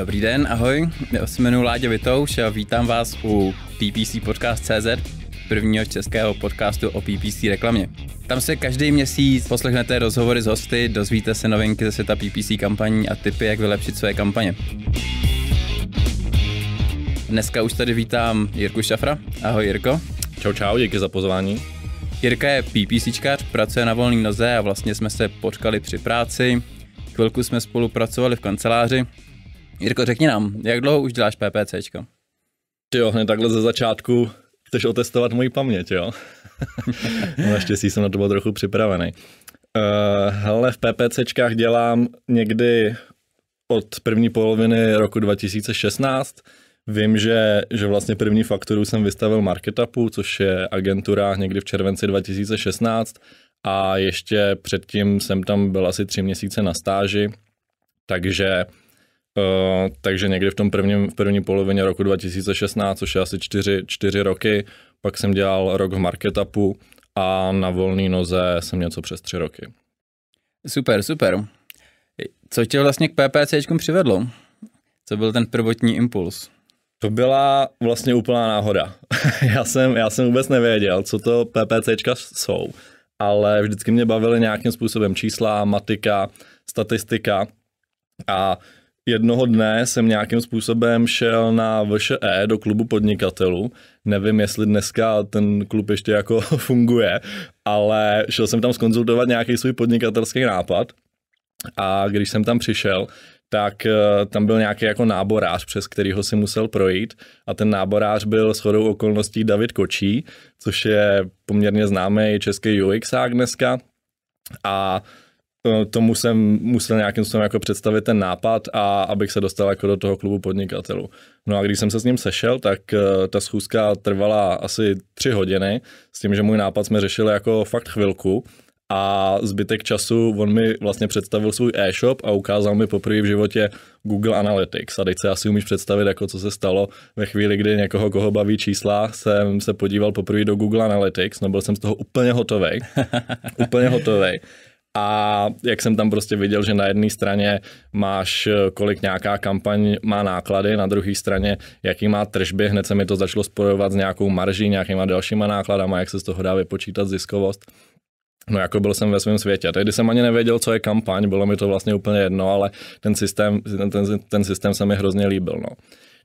Dobrý den, ahoj. Já se jmenuji Láďa Vitouš a vítám vás u PPC Podcast CZ, prvního českého podcastu o PPC reklamě. Tam se každý měsíc poslechnete rozhovory s hosty, dozvíte se novinky ze světa PPC kampaní a tipy, jak vylepšit své kampaně. Dneska už tady vítám Jirku Šafra. Ahoj Jirko. Čau čau, díky za pozvání. Jirka je PPCčkař, pracuje na volné noze a vlastně jsme se potkali při práci. Chvilku jsme spolupracovali v kanceláři Jirko, řekni nám, jak dlouho už děláš PPCčko? Jo, hned takhle ze začátku chceš otestovat moji paměť, jo? No, naštěstí jsem na to byl trochu připravený. Uh, eh, ale v PPCčkách dělám někdy od první poloviny roku 2016. Vím, že, že vlastně první fakturu jsem vystavil Marketupu, což je agentura někdy v červenci 2016 a ještě předtím jsem tam byl asi tři měsíce na stáži, takže Eh, takže někdy v tom prvním, v první polovině roku 2016, což je asi čtyři, čtyři roky, pak jsem dělal rok v marketupu a na volné noze jsem něco přes tři roky. Super, super. Co tě vlastně k PPC přivedlo? Co byl ten prvotní impuls? To byla vlastně úplná náhoda. já, jsem, já jsem vůbec nevěděl, co to PPCčka jsou, ale vždycky mě bavily nějakým způsobem čísla, matika, statistika a jednoho dne jsem nějakým způsobem šel na VŠE do klubu podnikatelů. Nevím, jestli dneska ten klub ještě jako funguje, ale šel jsem tam skonzultovat nějaký svůj podnikatelský nápad. A když jsem tam přišel, tak eh, tam byl nějaký jako náborář, přes kterýho si musel projít a ten náborář byl shodou okolností David Kočí, což je poměrně známý český UXák dneska a uh, tomu jsem musel nějakým způsobem jako představit ten nápad a abych se dostal jako do toho klubu podnikatelů. No a když jsem se s ním sešel, tak eh, ta schůzka trvala asi tři hodiny, s tím, že můj nápad jsme řešili jako fakt chvilku a zbytek času on mi vlastně představil svůj e-shop a ukázal mi poprvé v životě Google Analytics. A teď se asi umíš představit, jako co se stalo ve chvíli, kdy někoho, koho baví čísla, jsem se podíval poprvé do Google Analytics, no byl jsem z toho úplně hotový. úplně hotový a jak jsem tam prostě viděl, že na jedné straně máš, eh, kolik nějaká kampaň má náklady, na druhé straně, jaký má tržby, hned se mi to začalo spojovat s nějakou marží, nějakýma dalšíma nákladama, jak se z toho dá vypočítat ziskovost. No jako byl jsem ve svém světě. Tehdy jsem ani nevěděl, co je kampaň, bylo mi to vlastně úplně jedno, ale ten systém, ten, ten, ten systém se mi hrozně líbil. No.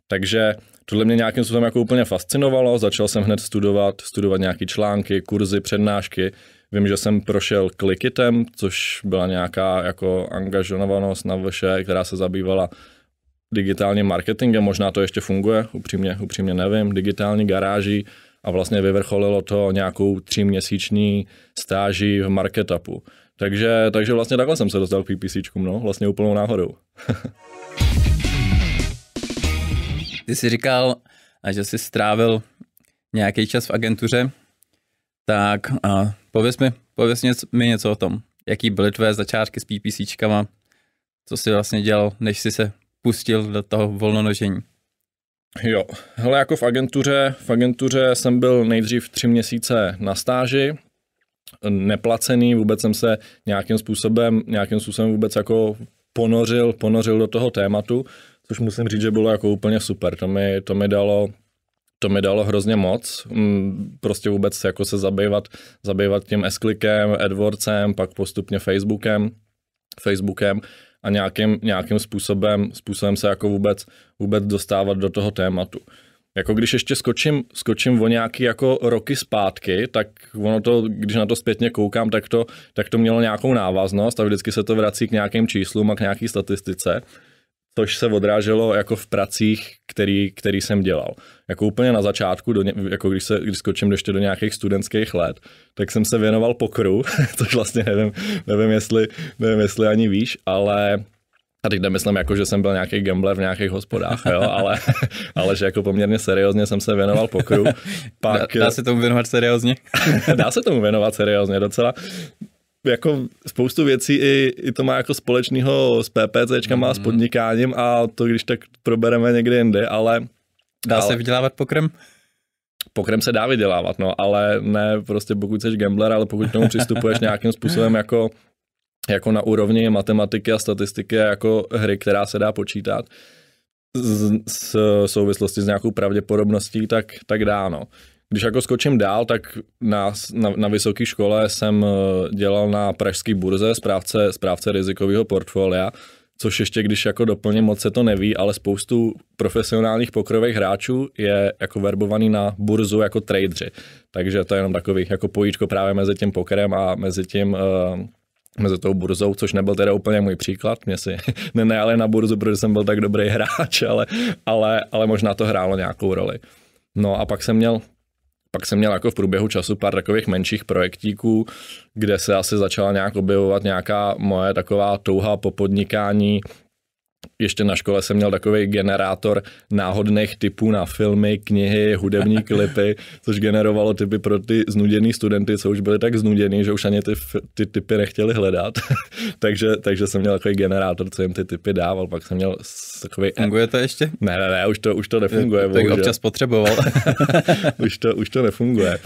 Takže tohle mě nějakým způsobem jako úplně fascinovalo, začal jsem hned studovat, studovat nějaké články, kurzy, přednášky. Vím, že jsem prošel klikitem, což byla nějaká jako angažovanost na vše, která se zabývala digitálním marketingem, možná to ještě funguje, upřímně, upřímně nevím, digitální garáží a vlastně vyvrcholilo to nějakou tříměsíční stáží v marketupu. Takže, takže vlastně takhle jsem se dostal k PPCčkům, no, vlastně úplnou náhodou. Ty jsi říkal, že jsi strávil nějaký čas v agentuře, tak a pověs, mi, pověs něco, mi něco o tom. Jaký byly tvé začátky s PPCčkama? Co jsi vlastně dělal, než jsi se pustil do toho volnonožení? Jo, hele, jako v agentuře, v agentuře jsem byl nejdřív tři měsíce na stáži, neplacený, vůbec jsem se nějakým způsobem, nějakým způsobem vůbec jako ponořil, ponořil do toho tématu což musím říct, že bylo jako úplně super. To mi, to mi dalo to mi dalo hrozně moc, mm, prostě vůbec jako se zabývat, zabývat tím s AdWordsem, pak postupně Facebookem, Facebookem a nějakým, nějakým způsobem, způsobem se jako vůbec, vůbec dostávat do toho tématu. Jako když ještě skočím, skočím o nějaký jako roky zpátky, tak ono to, když na to zpětně koukám, tak to, tak to mělo nějakou návaznost a vždycky se to vrací k nějakým číslům a k nějaký statistice tož se odráželo jako v pracích, který, který jsem dělal. Jako úplně na začátku, do ně, jako když, se, když skočím ještě do nějakých studentských let, tak jsem se věnoval pokru, což vlastně nevím, nevím, jestli, nevím, jestli ani víš, ale a teď nemyslím, jako, že jsem byl nějaký gambler v nějakých hospodách, jo, ale, ale že jako poměrně seriózně jsem se věnoval pokru. Pak, dá, dá se tomu věnovat seriózně? dá se tomu věnovat seriózně, docela, jako spoustu věcí i, i to má jako společného s PPCčkama mm. a s mhm. podnikáním a to když tak probereme někde jinde, ale... Dá ale, se vydělávat pokrem? Pokrem se dá vydělávat, no, ale ne prostě pokud jsi gambler, ale pokud k tomu přistupuješ nějakým způsobem jako jako na úrovni matematiky a statistiky jako hry, která se dá počítat, z, z souvislosti s nějakou pravděpodobností, tak, tak dá, no. Když jako skočím dál, tak na, na, na vysoké škole jsem eh, dělal na pražské burze správce, správce rizikového portfolia, což ještě když jako doplně moc se to neví, ale spoustu profesionálních pokrových hráčů je jako verbovaný na burzu jako tradeři. Takže to je jenom takový jako pojíčko právě mezi tím pokerem a mezi tím uh, mezi tou burzou, což nebyl teda úplně můj příklad, mě si nenajali na burzu, protože jsem byl tak dobrý hráč, ale, ale, ale možná to hrálo nějakou roli. No a pak jsem měl pak jsem měl jako v průběhu času pár takových menších projektíků, kde se asi začala nějak objevovat nějaká moje taková touha po podnikání, ještě na škole jsem měl takový generátor náhodných typů na filmy, knihy, hudební klipy, což generovalo typy pro ty znuděný studenty, co už byli tak znuděný, že už ani ty, ty typy nechtěli hledat. takže, takže jsem měl takový generátor, co jim ty typy dával, pak jsem měl takový... Funguje to ještě? Ne, ne, ne, už to, už to nefunguje. Tak občas potřeboval. už, to, už to nefunguje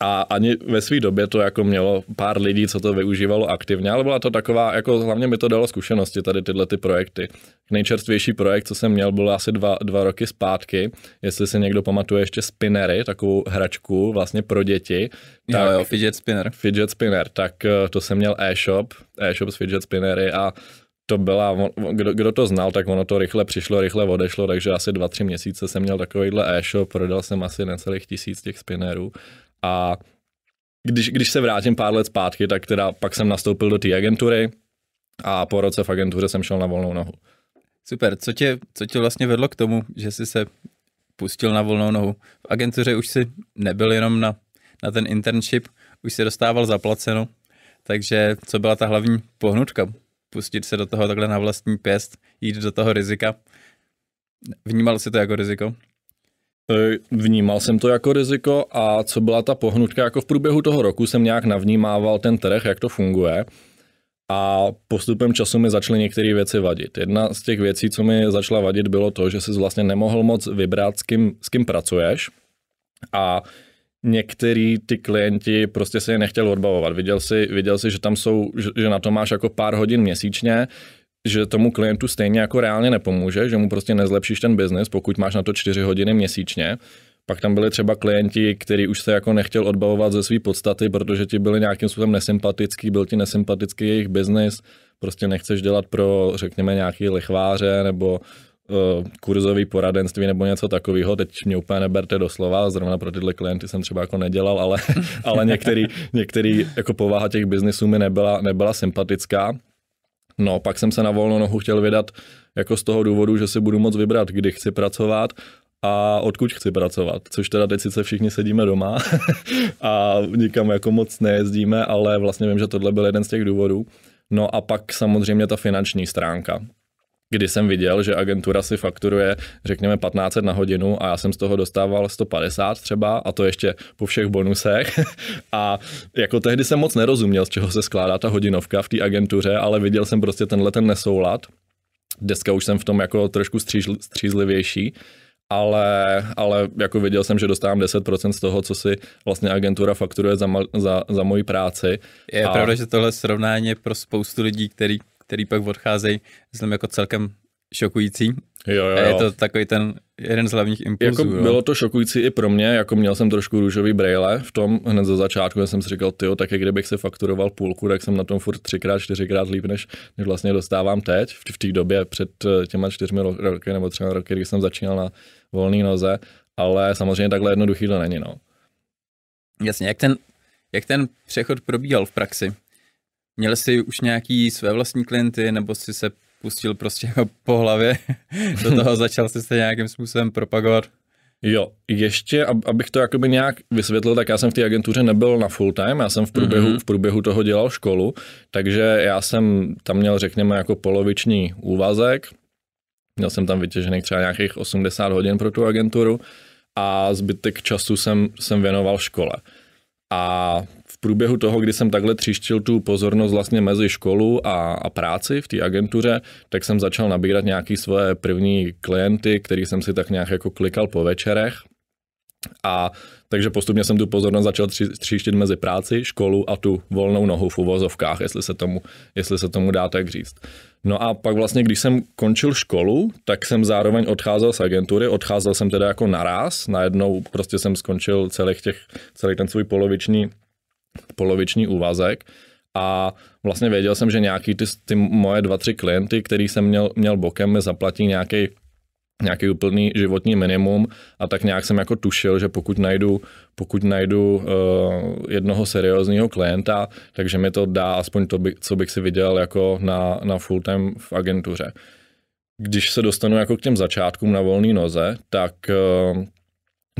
a ani ve své době to jako mělo pár lidí, co to využívalo aktivně, ale byla to taková, jako hlavně mi to dalo zkušenosti tady tyhle ty projekty. Nejčerstvější projekt, co jsem měl, bylo asi dva, dva roky zpátky, jestli si někdo pamatuje ještě spinnery, takovou hračku vlastně pro děti. Tak, jo, jo, fidget spinner. Fidget spinner, tak eh, to jsem měl e-shop, e-shop s fidget spinnery a to byla, kdo, kdo to znal, tak ono to rychle přišlo, rychle odešlo, takže asi dva, tři měsíce jsem měl takovýhle e-shop, prodal jsem asi necelých tisíc těch spinnerů a když, když se vrátím pár let zpátky, tak teda pak jsem nastoupil do té agentury a po roce v agentuře jsem šel na volnou nohu. Super, co tě, co tě vlastně vedlo k tomu, že jsi se pustil na volnou nohu? V agentuře už si nebyl jenom na, na ten internship, už si dostával zaplaceno, takže co byla ta hlavní pohnutka? Pustit se do toho takhle na vlastní pěst, jít do toho rizika. Vnímal jsi to jako riziko? E, vnímal jsem to jako riziko a co byla ta pohnutka, jako v průběhu toho roku jsem nějak navnímával ten trh, jak to funguje a postupem času mi začaly některé věci vadit. Jedna z těch věcí, co mi začala vadit, bylo to, že jsi vlastně nemohl moc vybrat, s kým, s kým pracuješ a některý ty klienti prostě se je nechtěl odbavovat. Viděl si, viděl si že tam jsou, že, že na to máš jako pár hodin měsíčně, že tomu klientu stejně jako reálně nepomůže, že mu prostě nezlepšíš ten biznis, pokud máš na to 4 hodiny měsíčně. Pak tam byli třeba klienti, který už se jako nechtěl odbavovat ze své podstaty, protože ti byli nějakým způsobem nesympatický, byl ti nesympatický jejich biznis, prostě nechceš dělat pro, řekněme, nějaký lechváře nebo eh, kurzový poradenství nebo něco takového. Teď mě úplně neberte do slova, zrovna pro tyhle klienty jsem třeba jako nedělal, ale, ale některý, některý jako povaha těch biznisů mi nebyla, nebyla sympatická. No, pak jsem se na volno nohu chtěl vydat jako z toho důvodu, že si budu moc vybrat, kdy chci pracovat a odkud chci pracovat, což teda teď sice všichni sedíme doma a nikam jako moc nejezdíme, ale vlastně vím, že tohle byl jeden z těch důvodů. No a pak samozřejmě ta finanční stránka, kdy jsem viděl, že agentura si fakturuje, řekněme, 15 na hodinu a já jsem z toho dostával 150 třeba a to ještě po všech bonusech. a jako tehdy jsem moc nerozuměl, z čeho se skládá ta hodinovka v té agentuře, ale viděl jsem prostě tenhle ten nesoulad. Dneska už jsem v tom jako trošku střízl, střízlivější ale, ale jako viděl jsem, že dostávám 10% z toho, co si vlastně agentura fakturuje za, za, za moji práci. Je a... pravda, že tohle srovnání je pro spoustu lidí, který který pak odcházejí, myslím, jako celkem šokující. Jo, jo, jo. A je to takový ten jeden z hlavních impulsů. Jako bylo to šokující i pro mě, jako měl jsem trošku růžový brejle v tom hned ze začátku, jsem si říkal, tyjo, tak jak kdybych se fakturoval půlku, tak jsem na tom furt třikrát, čtyřikrát líp, než, než vlastně dostávám teď, v, v té době před eh, těma čtyřmi roky nebo třemi roky, když jsem začínal na volné noze, ale samozřejmě takhle jednoduchý to není, no. Jasně, jak ten, jak ten přechod probíhal v praxi? Měl jsi už nějaký své vlastní klienty, nebo jsi se pustil prostě po hlavě do toho, začal jsi se nějakým způsobem propagovat? Jo, ještě, abych to jakoby nějak vysvětlil, tak já jsem v té agentuře nebyl na full time, já jsem v průběhu, mm-hmm. v průběhu toho dělal školu, takže já jsem tam měl, řekněme, jako poloviční úvazek, měl jsem tam vytěžených třeba nějakých 80 hodin pro tu agenturu a zbytek času jsem, jsem věnoval škole. A průběhu toho, kdy jsem takhle třištil tu pozornost vlastně mezi školu a, a práci v té agentuře, tak jsem začal nabírat nějaký svoje první klienty, který jsem si tak nějak jako klikal po večerech. A takže postupně jsem tu pozornost začal tři, tříštit mezi práci, školu a tu volnou nohu v uvozovkách, jestli se, tomu, jestli se tomu dá tak říct. No a pak vlastně, když jsem končil školu, tak jsem zároveň odcházel z agentury, odcházel jsem teda jako naraz, najednou prostě jsem skončil celých těch, celý ten svůj poloviční poloviční úvazek a vlastně věděl jsem, že nějaký ty, ty moje dva, tři klienty, který jsem měl, měl bokem, mi zaplatí nějaký nějaký úplný životní minimum a tak nějak jsem jako tušil, že pokud najdu, pokud najdu uh, jednoho seriózního klienta, takže mi to dá aspoň to, by, co bych si viděl jako na, na full time v agentuře. Když se dostanu jako k těm začátkům na volné noze, tak uh,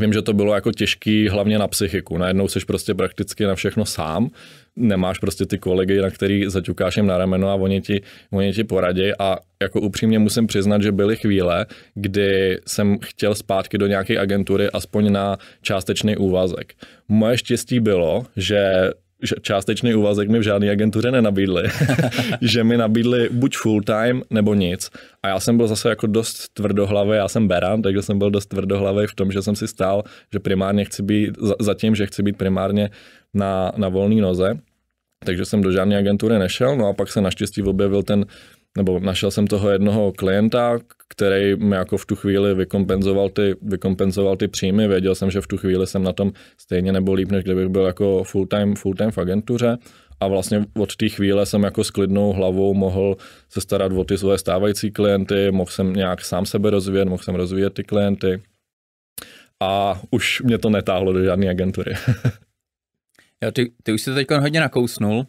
Vím, že to bylo jako těžký, hlavně na psychiku. Najednou jsi prostě prakticky na všechno sám, nemáš prostě ty kolegy, na který zaťukáš jim na rameno a oni ti, oni ti poradí a jako upřímně musím přiznat, že byly chvíle, kdy jsem chtěl zpátky do nějaké agentury aspoň na částečný úvazek. Moje štěstí bylo, že částečný úvazek mi v žádné agentuře nenabídli, že mi nabídli buď full time nebo nic. A já jsem byl zase jako dost tvrdohlavý, já jsem beran, takže jsem byl dost tvrdohlavý v tom, že jsem si stál, že primárně chci být, zatím, že chci být primárně na, na volné noze. Takže jsem do žádné agentury nešel, no a pak se naštěstí objevil ten nebo našel jsem toho jednoho klienta, který mi jako v tu chvíli vykompenzoval ty, vykompenzoval ty příjmy. Věděl jsem, že v tu chvíli jsem na tom stejně nebo líp, než kdybych byl jako full-time, full-time v agentuře. A vlastně od té chvíle jsem jako s klidnou hlavou mohl se starat o ty svoje stávající klienty, mohl jsem nějak sám sebe rozvíjet, mohl jsem rozvíjet ty klienty. A už mě to netáhlo do žádné agentury. jo, ty, ty už jsi to teď hodně nakousnul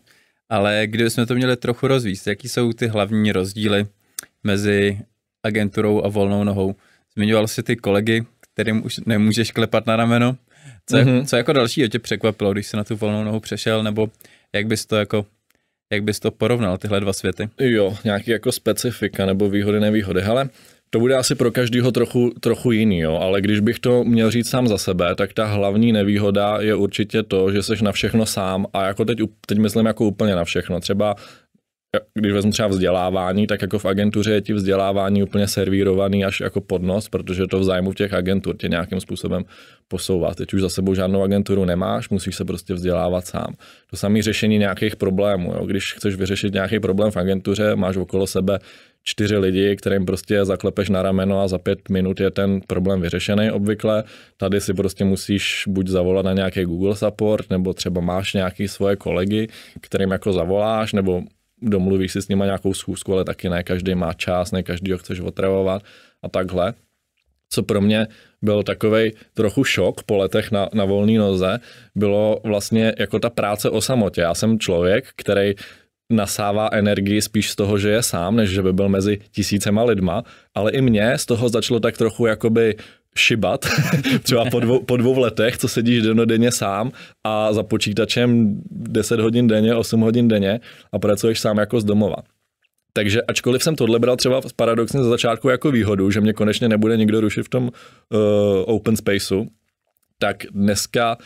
ale kdybychom to měli trochu rozvíst, jaký jsou ty hlavní rozdíly mezi agenturou a volnou nohou? Zmiňoval jsi ty kolegy, kterým už nemůžeš klepat na rameno. Co, mm-hmm. co jako další tě překvapilo, když jsi na tu volnou nohu přešel, nebo jak bys to jako jak bys to porovnal, tyhle dva světy? Jo, nějaký jako specifika nebo výhody, nevýhody. Ale to bude asi pro každého trochu, trochu jiný, jo? ale když bych to měl říct sám za sebe, tak ta hlavní nevýhoda je určitě to, že seš na všechno sám a jako teď, teď myslím jako úplně na všechno. Třeba eh, když vezmu třeba vzdělávání, tak jako v agentuře je ti vzdělávání úplně servírovaný až jako podnos, protože to v zájmu těch agentur tě nějakým způsobem posouvá. Teď už za sebou žádnou agenturu nemáš, musíš se prostě vzdělávat sám. To samé řešení nějakých problémů. Jo. Když chceš vyřešit nějaký problém v agentuře, máš okolo sebe čtyři lidi, kterým prostě zaklepeš na rameno a za pět minut je ten problém vyřešený obvykle. Tady si prostě musíš buď zavolat na nějaký Google support, nebo třeba máš nějaký svoje kolegy, kterým jako zavoláš, nebo domluvíš si s nima nějakou schůzku, ale taky ne každý má čas, ne každý ho chceš otravovat a takhle. Co pro mě byl takový trochu šok po letech na, na volné noze, bylo vlastně jako ta práce o samotě. Já jsem člověk, který nasává energii spíš z toho, že je sám, než že by byl mezi tisícema lidma, ale i mě z toho začalo tak trochu jakoby šibat, třeba po dvou, po dvou letech, co sedíš denodenně sám a za počítačem 10 hodin denně, 8 hodin denně a pracuješ sám jako z domova. Takže ačkoliv jsem tohle bral třeba paradoxně za začátku jako výhodu, že mě konečně nebude nikdo rušit v tom uh, open spaceu, tak dneska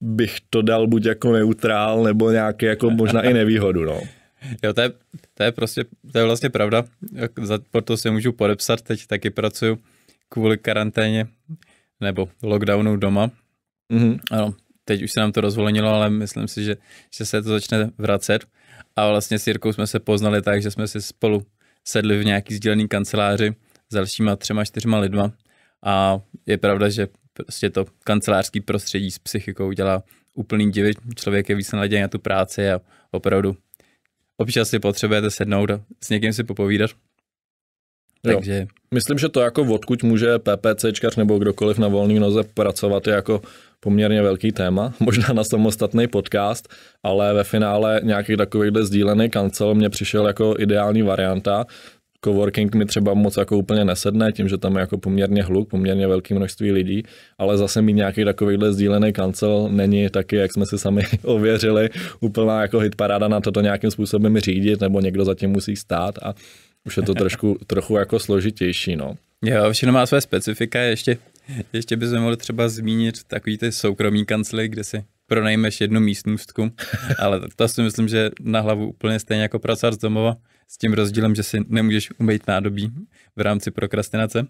bych to dal buď jako neutrál, nebo nějaký jako možná i nevýhodu. No. Jo, to je, to je prostě, to je vlastně pravda. Za to se můžu podepsat, teď taky pracuju kvůli karanténě nebo lockdownu doma. Mm-hmm. Ano, teď už se nám to rozvolnilo, ale myslím si, že, že se to začne vracet. A vlastně s Jirkou jsme se poznali tak, že jsme si spolu sedli v nějaký sdílený kanceláři s dalšíma třema, čtyřma lidma. A je pravda, že prostě to kancelářský prostředí s psychikou dělá úplný divy. Člověk je víc naděj na tu práci a opravdu občas si potřebujete sednout a s někým si popovídat. Takže... Myslím, že to jako odkud může PPCčkař nebo kdokoliv na volný noze pracovat je jako poměrně velký téma, možná na samostatný podcast, ale ve finále nějaký takovýhle sdílený kancel mě přišel jako ideální varianta, coworking mi třeba moc jako úplně nesedne, tím, že tam je jako poměrně hluk, poměrně velké množství lidí, ale zase mít nějaký takovýhle sdílený kancel není taky, jak jsme si sami ověřili, úplná jako hitparáda na toto nějakým způsobem řídit, nebo někdo zatím musí stát a už je to trošku, trochu jako složitější, no. Jo, všechno má své specifika, ještě, ještě bychom mohli třeba zmínit takový ty soukromý kancely, kde si pronajmeš jednu místnostku, ale to, to si myslím, že na hlavu úplně stejně jako pracovat z domova, s tím rozdílem, že si nemůžeš umýt nádobí v rámci prokrastinace.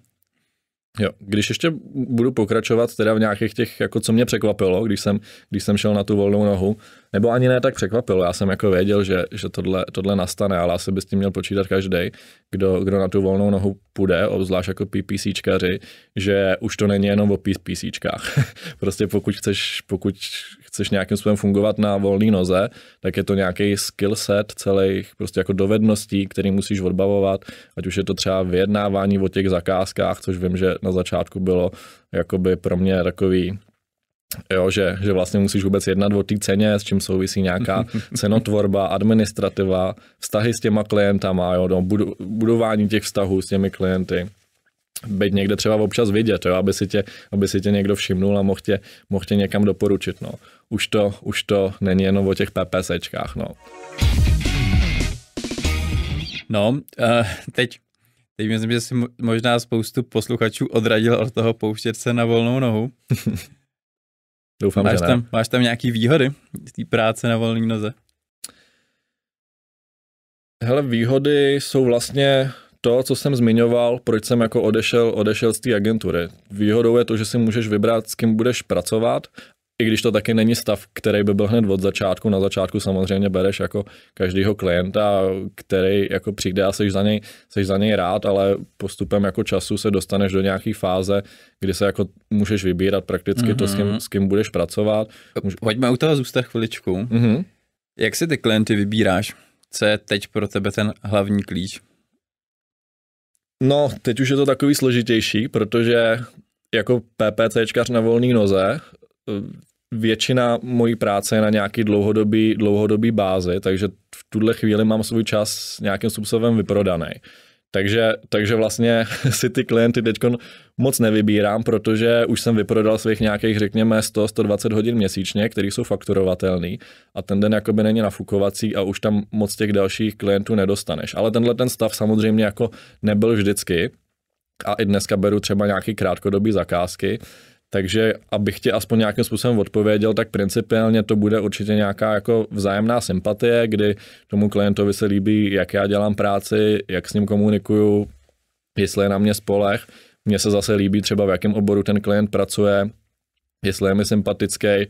Jo, když ještě budu pokračovat teda v nějakých těch, jako co mě překvapilo, když jsem, když jsem šel na tu volnou nohu, nebo ani ne tak překvapilo. Já jsem jako věděl, že, že tohle, tohle nastane, ale asi by s tím měl počítat každý, kdo, kdo na tu volnou nohu půjde, obzvlášť jako PPCčkaři, že už to není jenom o PPCčkách. prostě pokud chceš, pokud chceš nějakým způsobem fungovat na volné noze, tak je to nějaký skill set celých prostě jako dovedností, který musíš odbavovat, ať už je to třeba vyjednávání o těch zakázkách, což vím, že na začátku bylo jakoby pro mě takový Jo, že, že vlastně musíš vůbec jednat o té ceně, s čím souvisí nějaká cenotvorba, administrativa, vztahy s těma klientama, jo, no, budování těch vztahů s těmi klienty být někde třeba občas vidět, jo, aby, si tě, aby si tě někdo všimnul a mohl tě, mohl tě někam doporučit. No. Už, to, už to není jenom o těch PPSčkách. No, no uh, teď, teď myslím, že si možná spoustu posluchačů odradil od toho pouštět se na volnou nohu. Doufám, máš že ne. tam, Máš tam nějaký výhody z té práce na volné noze? Hele, výhody jsou vlastně to, co jsem zmiňoval, proč jsem jako odešel, odešel z té agentury. Výhodou je to, že si můžeš vybrat, s kým budeš pracovat i když to taky není stav, který by byl hned od začátku, na začátku samozřejmě bereš jako každýho klienta, který jako přijde a seš za něj, seš za něj rád, ale postupem jako času se dostaneš do nějaké fáze, kdy se jako můžeš vybírat prakticky mm-hmm. to, s kým, mhm. s kým budeš pracovat. Můž... Pojďme u toho zůstat chviličku. Mm-hmm. Jak si ty klienty vybíráš? Co je teď pro tebe ten hlavní klíč? No, teď už je to takový složitější, protože jako PPCčkař na volný noze Eh, většina mojí práce je na nějaký dlouhodobý, dlouhodobý báze, takže v tuhle chvíli mám svůj čas nějakým způsobem vyprodaný. Takže, takže vlastně si ty klienty teď moc nevybírám, protože už jsem vyprodal svých nějakých, řekněme, 100-120 hodin měsíčně, které jsou fakturovatelný a ten den jakoby není nafukovací a už tam moc těch dalších klientů nedostaneš. Ale tenhle ten stav samozřejmě jako nebyl vždycky a i dneska beru třeba nějaký krátkodobý zakázky, takže abych ti aspoň nějakým způsobem odpověděl, tak principiálně to bude určitě nějaká jako vzájemná sympatie, kdy tomu klientovi se líbí, jak já dělám práci, jak s ním komunikuju, jestli je na mě spolech. Mně se zase líbí třeba, v jakém oboru ten klient pracuje, jestli je mi sympatický.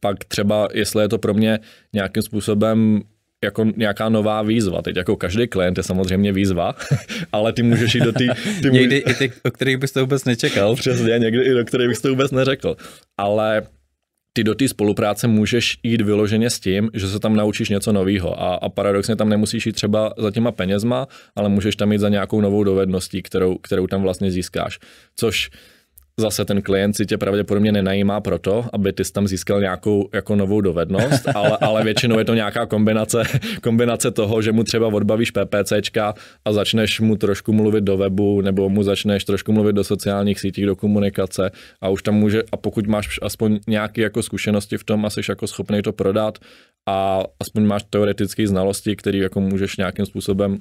Pak třeba, jestli je to pro mě nějakým způsobem jako nějaká nová výzva. Teď jako každý klient je samozřejmě výzva, ale ty můžeš jít do té... Ty může... někdy i ty, o kterých bys to vůbec nečekal. Přesně, někdy i do kterých bys to vůbec neřekl. Ale ty do té spolupráce můžeš jít vyloženě s tím, že se tam naučíš něco nového. A, a paradoxně tam nemusíš jít třeba za těma penězma, ale můžeš tam jít za nějakou novou dovedností, kterou, kterou tam vlastně získáš. Což Zase ten klient si tě pravděpodobně nenajímá proto, aby ty jsi tam získal nějakou jako novou dovednost, ale, ale většinou je to nějaká kombinace, kombinace toho, že mu třeba odbavíš PPCčka a začneš mu trošku mluvit do webu, nebo mu začneš trošku mluvit do sociálních sítí, do komunikace a už tam může, a pokud máš aspoň nějaké jako zkušenosti v tom a jsi jako schopný to prodat a aspoň máš teoretické znalosti, které jako můžeš nějakým způsobem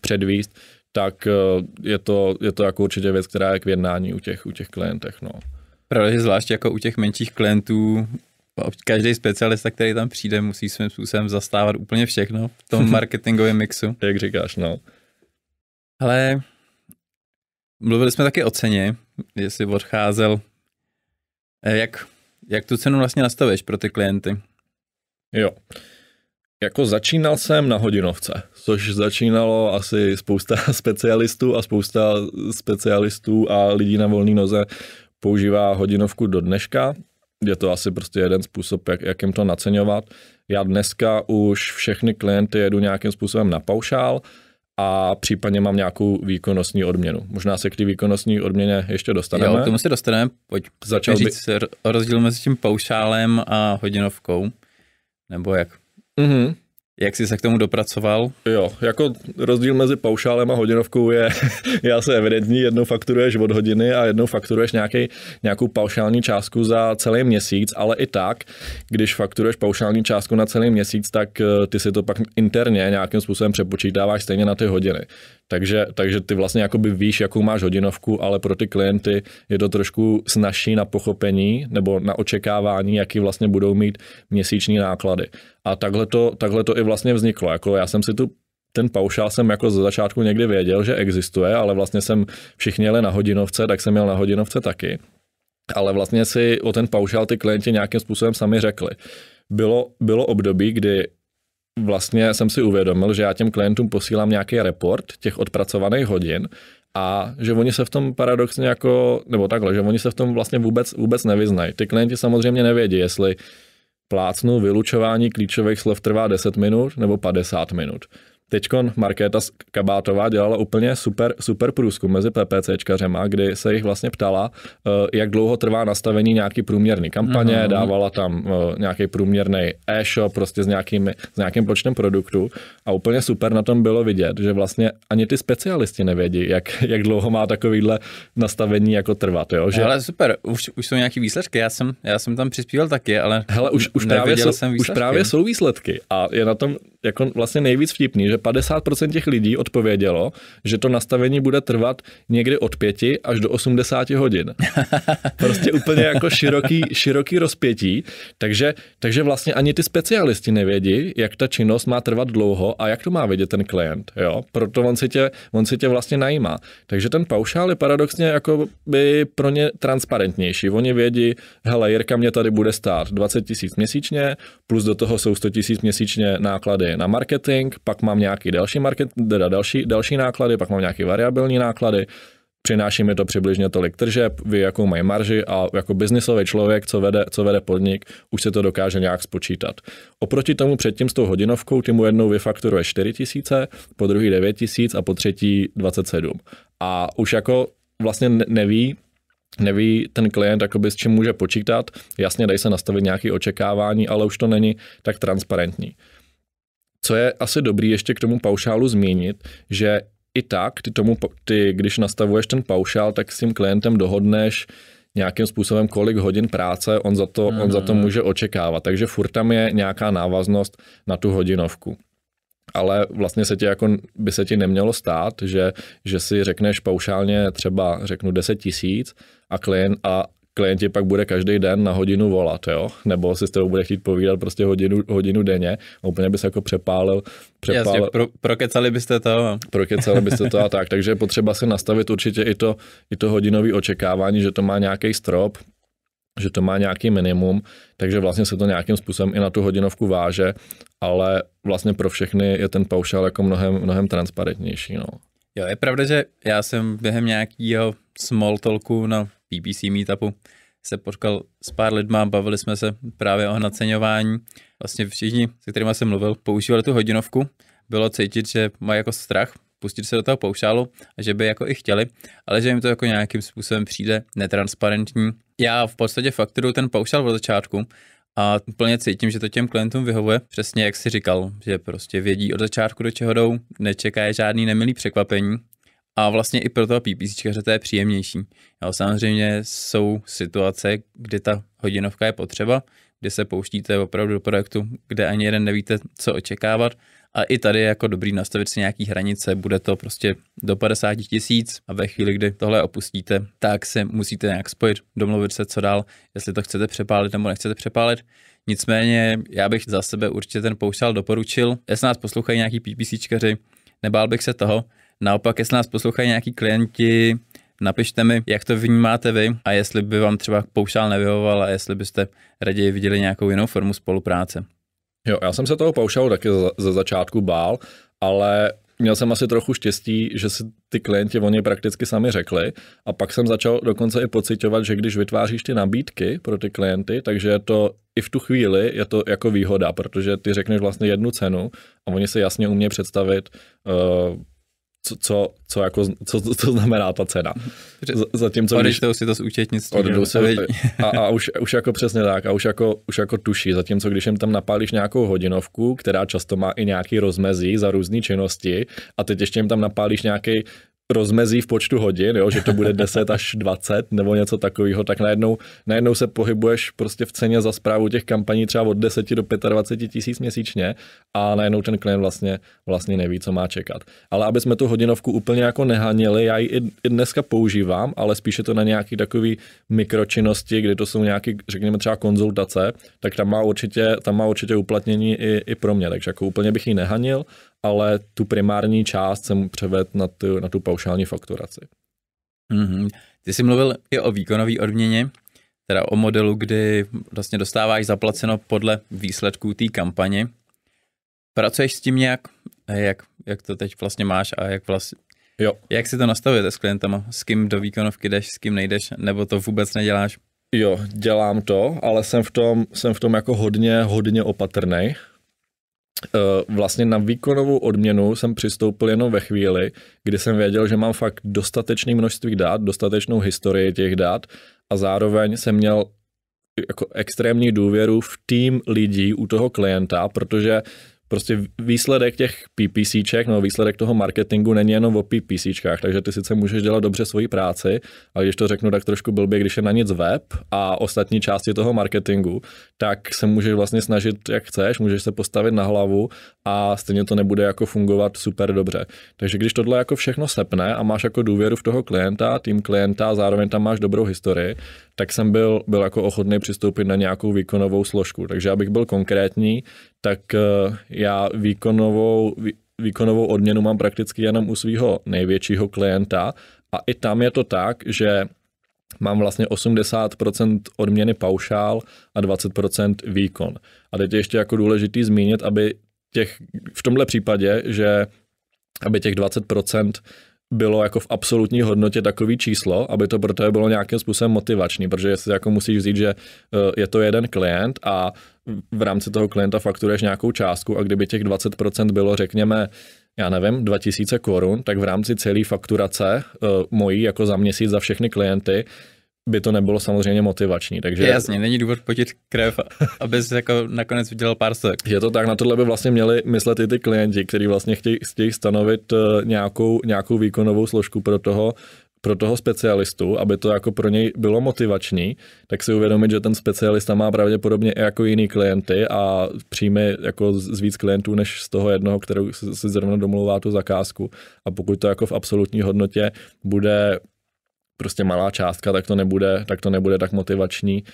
předvíst, tak eh, je to, je to jako určitě věc, která je k vědnání u těch, u těch klientech. No. Pravda, že zvlášť jako u těch menších klientů každý specialista, který tam přijde, musí svým způsobem zastávat úplně všechno v tom marketingovém mixu. Jak říkáš, no. Ale mluvili jsme taky o ceně, jestli odcházel. Eh, jak, jak tu cenu vlastně nastavuješ pro ty klienty? Jo. Uh, jako začínal jsem na hodinovce, což začínalo asi spousta specialistů a spousta specialistů a lidí na volné noze používá hodinovku do dneška. Je to asi prostě jeden způsob, jak, jak jim to naceňovat. Já dneska už všechny klienty jedu nějakým způsobem na paušál a případně mám nějakou výkonnostní odměnu. Možná se k té výkonnostní odměně ještě dostaneme. Jo, k tomu se dostaneme. Pojď Začal říct by... rozdíl mezi tím paušálem a hodinovkou. Nebo jak? Mm-hmm. Jak jsi se k tomu dopracoval? Jo, jako rozdíl mezi paušálem a hodinovkou je, já se evidentní, jednou fakturuješ od hodiny a jednou fakturuješ nějaký, nějakou paušální částku za celý měsíc, ale i tak, když fakturuješ paušální částku na celý měsíc, tak eh, ty si to pak interně nějakým způsobem přepočítáváš stejně na ty hodiny. Takže, takže ty vlastně jakoby víš, jakou máš hodinovku, ale pro ty klienty je to trošku snažší na pochopení nebo na očekávání, jaký vlastně budou mít měsíční náklady. A takhle to, takhle to i vlastně vzniklo. Jako já jsem si tu ten paušál jsem jako ze začátku někdy věděl, že existuje, ale vlastně jsem všichni jeli na hodinovce, tak jsem měl na hodinovce taky. Ale vlastně si o ten paušál ty klienti nějakým způsobem sami řekli. Bylo, bylo období, kdy vlastně jsem si uvědomil, že já těm klientům posílám nějaký report těch odpracovaných hodin a že oni se v tom paradoxně jako, nebo takhle, že oni se v tom vlastně vůbec, vůbec nevyznají. Ty klienti samozřejmě nevědí, jestli plácnu vylučování klíčových slov trvá 10 minut nebo 50 minut. Teďkon Markéta Kabátová dělala úplně super, super průzkum mezi PPCčkařema, kdy se jich vlastně ptala, eh, jak dlouho trvá nastavení nějaký průměrný kampaně, uhum. Mhm. dávala tam eh, nějaký průměrný e-shop prostě s, nějakými, s nějakým počtem produktů a úplně super na tom bylo vidět, že vlastně ani ty specialisti nevědí, jak, jak dlouho má takovýhle nastavení jako trvat. Jo? Že... Hele, super, už, už jsou nějaký výsledky, já jsem, já jsem tam přispíval taky, ale Hele, už, už, právě jsou, jsem už právě jsou výsledky a je na tom jako vlastně nejvíc vtipný, že 50% těch lidí odpovědělo, že to nastavení bude trvat někdy od 5 až do 80 hodin. Prostě úplně jako široký, široký rozpětí, takže, takže vlastně ani ty specialisti nevědí, jak ta činnost má trvat dlouho a jak to má vědět ten klient, jo? Proto on si tě, on si tě vlastně najímá. Takže ten paušál je paradoxně jako by pro ně transparentnější. Oni vědí, hele, Jirka mě tady bude stát 20 tisíc měsíčně, plus do toho jsou 100 tisíc měsíčně náklady na marketing, pak mám nějaký další market, teda další, další náklady, pak mám nějaké variabilní náklady, přináší mi to přibližně tolik tržeb, vy jakou mají marži a jako biznisový člověk, co vede, co vede podnik, už se to dokáže nějak spočítat. Oproti tomu předtím s tou hodinovkou, ty mu jednou vyfakturuje 4 tisíce, po druhý 9 tisíc a po třetí 27. A už jako vlastně neví, neví ten klient, jakoby, s čím může počítat. Jasně, dají se nastavit nějaké očekávání, ale už to není tak transparentní. Co je asi dobrý ještě k tomu paušálu zmínit, že i tak, ty, tomu, ty když nastavuješ ten paušál, tak s tím klientem dohodneš nějakým způsobem, kolik hodin práce on za to, mm. on za to mhm. může očekávat. Takže furt tam je nějaká návaznost na tu hodinovku. Ale vlastně se ti jako by se ti nemělo stát, že, že si řekneš paušálně třeba řeknu 10 tisíc a klient, a klient ti pak bude každý den na hodinu volat, jo? nebo si s tebou bude chtít povídat prostě hodinu, hodinu denně a úplně by se jako přepálil. přepálil. Jasně, pro, prokecali byste to. No. Prokecali byste to a tak, takže je potřeba se nastavit určitě i to, i to hodinové očekávání, že to má nějaký strop, že to má nějaký minimum, takže vlastně se to nějakým způsobem i na tu hodinovku váže, ale vlastně pro všechny je ten paušál jako mnohem, mnohem transparentnější. No. Jo, je pravda, že já jsem během nějakého small talku na PPC meetupu se potkal s pár lidma, bavili jsme se právě o naceňování. Vlastně všichni, se kterými jsem mluvil, používali tu hodinovku. Bylo cítit, že mají jako strach pustit se do toho poušálu a že by jako i chtěli, ale že jim to jako nějakým způsobem přijde netransparentní. Já v podstatě fakturu ten paušál od začátku a plně cítím, že to těm klientům vyhovuje, přesně jak si říkal, že prostě vědí od začátku, do čeho jdou, nečekají žádný nemilý překvapení a vlastně i pro toho PPCčkaře to je příjemnější. Jo, samozřejmě jsou situace, kdy ta hodinovka je potřeba, kdy se pouštíte opravdu do projektu, kde ani jeden nevíte, co očekávat. A i tady je jako dobrý nastavit si nějaký hranice, bude to prostě do 50 tisíc a ve chvíli, kdy tohle opustíte, tak se musíte nějak spojit, domluvit se, co dál, jestli to chcete přepálit nebo nechcete přepálit. Nicméně já bych za sebe určitě ten pouštěl doporučil. Jestli nás poslouchají nějaký PPCčkaři, nebál bych se toho, Naopak, jestli nás poslouchají nějaký klienti, napište mi, jak to vnímáte vy a jestli by vám třeba paušál nevyhovoval a jestli byste raději viděli nějakou jinou formu spolupráce. Jo, já jsem se toho paušálu taky za, za začátku bál, ale měl jsem asi trochu štěstí, že si ty klienti o něj prakticky sami řekli a pak jsem začal dokonce i pocitovat, že když vytváříš ty nabídky pro ty klienty, takže je to i v tu chvíli je to jako výhoda, protože ty řekneš vlastně jednu cenu a oni se jasně umějí představit, uh, co, co, co, jako, co, co znamená ta cena. Zatímco, když když, si to z účetnictví. Odjdou a, a už, už, jako přesně tak, a už jako, už jako tuší. Zatímco, když jim tam napálíš nějakou hodinovku, která často má i nějaký rozmezí za různé činnosti, a teď ještě jim tam napálíš nějaký rozmezí v počtu hodin, jo, že to bude 10 až 20 nebo něco takového, tak najednou, najednou se pohybuješ prostě v ceně za zprávu těch kampaní třeba od 10 do 25 tisíc měsíčně a najednou ten klient vlastně, vlastně neví, co má čekat. Ale aby jsme tu hodinovku úplně jako nehanili, já ji i, dneska používám, ale spíše to na nějaký takový mikročinnosti, kdy to jsou nějaké, řekněme třeba konzultace, tak tam má určitě, tam má určitě uplatnění i, i pro mě, takže jako úplně bych ji nehanil, ale tu primární část jsem převedl na tu, na tu paušální fakturaci. Mm-hmm. Ty jsi mluvil i o výkonové odměně, teda o modelu, kdy vlastně dostáváš zaplaceno podle výsledků té kampaně. Pracuješ s tím nějak, jak, jak to teď vlastně máš a jak vlastně, jo. jak si to nastavujete s klientama, s kým do výkonovky jdeš, s kým nejdeš, nebo to vůbec neděláš? Jo, dělám to, ale jsem v tom, jsem v tom jako hodně, hodně opatrný, Eh, vlastně na výkonovou odměnu jsem přistoupil jenom ve chvíli, kdy jsem věděl, že mám fakt dostatečný množství dát, dostatečnou historii těch dát a zároveň jsem měl jako extrémní důvěru v tým lidí u toho klienta, protože uh, prostě výsledek těch PPCček, no výsledek toho marketingu není jenom o PPCčkách, takže ty sice můžeš dělat dobře svoji práci, ale když to řeknu tak trošku blbě, když je na nic web a ostatní části toho marketingu, tak se můžeš vlastně snažit jak chceš, můžeš se postavit na hlavu a stejně to nebude jako fungovat super dobře. Takže když tohle jako všechno sepne a máš jako důvěru v toho klienta, tým klienta, zároveň tam máš dobrou historii, tak jsem byl, byl jako ochotný přistoupit na nějakou výkonovou složku. Takže abych byl konkrétní, tak eh, já výkonovou, výkonovou odměnu mám prakticky jenom u svého největšího klienta a i tam je to tak, že mám vlastně 80% odměny paušál a 20% výkon. A teď je ještě jako důležitý zmínit, aby těch, v tomhle případě, že aby těch 20% bylo jako v absolutní hodnotě takový číslo, aby to pro tebe bylo nějakým způsobem motivační, protože jestli jako musíš říct, že eh, je to jeden klient a v rámci toho klienta fakturuješ nějakou částku a kdyby těch 20% bylo, řekněme, já nevím, 2000 korun, tak v rámci celé fakturace uh, mojí jako za měsíc za všechny klienty by to nebylo samozřejmě motivační. Takže... Jasně, není důvod potit krev, abys jako nakonec vydělal pár sek. Je to tak, na tohle by vlastně měli myslet i ty klienti, kteří vlastně chtějí, chtějí stanovit eh, nějakou, nějakou výkonovou složku pro toho, pro toho specialistu, aby to jako pro něj bylo motivační, tak si uvědomit, že ten specialista má pravděpodobně i jako jiný klienty a přijme jako z víc klientů než z toho jednoho, kterou si zrovna domluvá tu zakázku. A pokud to jako v absolutní hodnotě bude prostě malá částka, tak to nebude, tak to nebude tak motivační.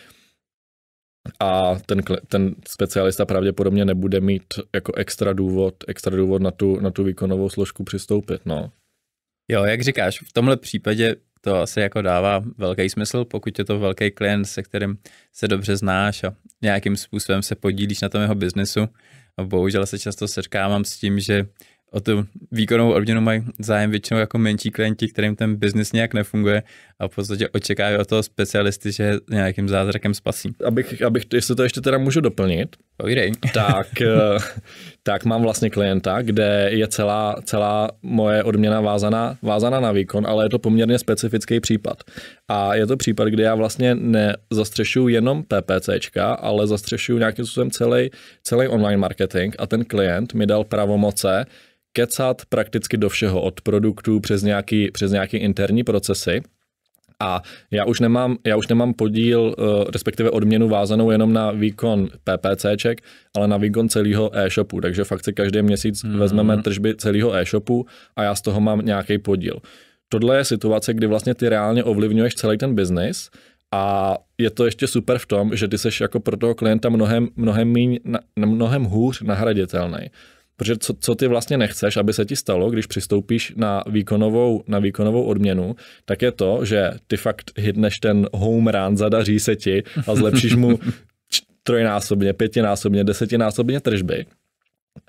A ten, ten specialista pravděpodobně nebude mít jako extra důvod, extra důvod na tu, na tu výkonovou složku přistoupit, no. Jo, jak říkáš, v tomhle případě to asi jako dává velký smysl, pokud je to velký klient, se kterým se dobře znáš a nějakým způsobem se podílíš na tom jeho biznesu. A bohužel se často setkávám s tím, že o tu výkonovou odměnu mají zájem většinou jako menší klienti, kterým ten biznis nějak nefunguje a v podstatě očekávají od toho specialisty, že nějakým zázrakem spasí. Abych, abych jestli to ještě teda můžu doplnit, Povídej. tak, eh, tak mám vlastně klienta, kde je celá, celá moje odměna vázaná, vázaná na výkon, ale je to poměrně specifický případ. A je to případ, kde já vlastně nezastřešuju jenom PPCčka, ale zastřešuju nějakým způsobem celý, celý online marketing a ten klient mi dal pravomoce kecat prakticky do všeho, od produktů přes nějaký, přes nějaký interní procesy. A já už nemám, já už nemám podíl, eh, respektive odměnu vázanou jenom na výkon PPCček, ale na výkon celého e-shopu. Takže fakt si každý měsíc hmm. vezmeme tržby celého e-shopu a já z toho mám nějaký podíl. Tohle je situace, kdy vlastně ty reálně ovlivňuješ celý ten biznis a je to ještě super v tom, že ty seš jako pro toho klienta mnohem, mnohem, míň, mnohem hůř nahraditelný. Protože co, co ty vlastně nechceš, aby se ti stalo, když přistoupíš na výkonovou, na výkonovou odměnu, tak je to, že ty fakt hitneš ten home run, zadaří se ti a zlepšíš mu trojnásobně, pětinásobně, desetinásobně tržby.